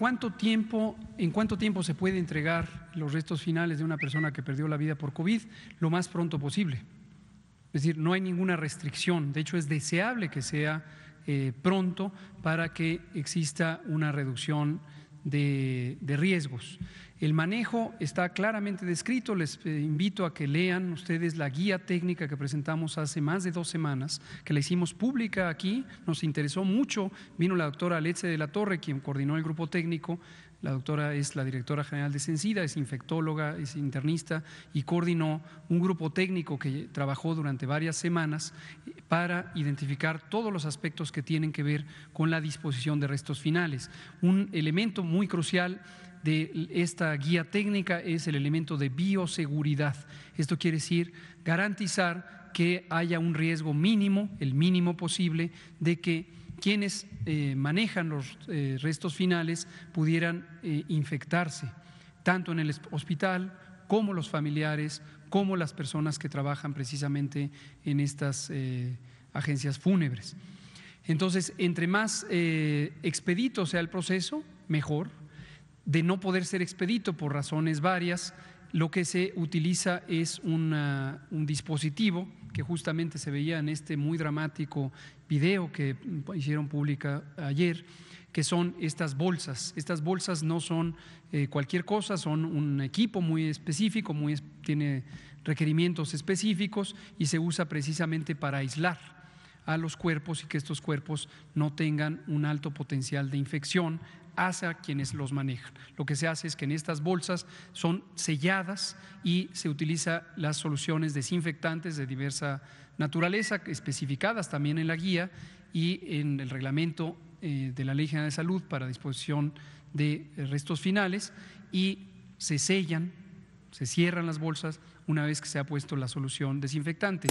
¿Cuánto tiempo, en cuánto tiempo se puede entregar los restos finales de una persona que perdió la vida por COVID? Lo más pronto posible. Es decir, no hay ninguna restricción. De hecho, es deseable que sea eh, pronto para que exista una reducción de, riesgos. El manejo está claramente descrito, les eh, invito a que lean ustedes la guía técnica que presentamos hace más de dos semanas, que la hicimos pública aquí, nos interesó mucho, vino la doctora Alexe de la Torre, quien coordinó el grupo técnico la doctora es la directora general de Sencida, es infectóloga, es internista y coordinó un grupo técnico que trabajó durante varias semanas eh, para identificar todos los aspectos que tienen que ver con la disposición de restos finales. Un elemento muy crucial de esta guía técnica es el elemento de bioseguridad. Esto quiere decir garantizar que haya un riesgo mínimo, el mínimo posible, de que quienes eh, manejan los eh, restos finales pudieran eh, infectarse, tanto en el hospital como los familiares, como las personas que trabajan precisamente en estas agencias fúnebres. Entonces, entre más expedito sea el proceso, mejor, de no poder ser expedito por razones varias, lo que se utiliza es un dispositivo que justamente se veía en este muy dramático video que hicieron pública ayer, que son estas bolsas. Estas bolsas no son eh, cualquier cosa, son un equipo muy específico, muy, tiene requerimientos específicos y se usa precisamente para aislar a los cuerpos y que estos cuerpos no tengan un alto potencial de infección a quienes los manejan. Lo que se hace es que en estas bolsas son selladas y se utiliza las soluciones desinfectantes de diversa naturaleza, especificadas también en la guía y en el reglamento eh, de la Ley General de Salud para disposición de eh, restos finales, y se sellan, se cierran las bolsas una vez que se ha puesto la solución desinfectante.